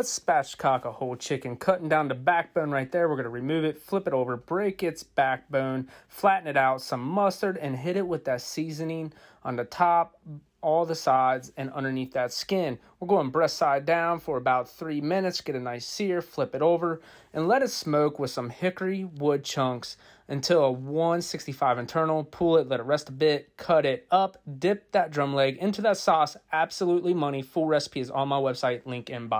Let's spatchcock a whole chicken, cutting down the backbone right there. We're going to remove it, flip it over, break its backbone, flatten it out, some mustard, and hit it with that seasoning on the top, all the sides, and underneath that skin. We're going breast side down for about three minutes, get a nice sear, flip it over, and let it smoke with some hickory wood chunks until a 165 internal. Pull it, let it rest a bit, cut it up, dip that drum leg into that sauce. Absolutely money. Full recipe is on my website, link in bio.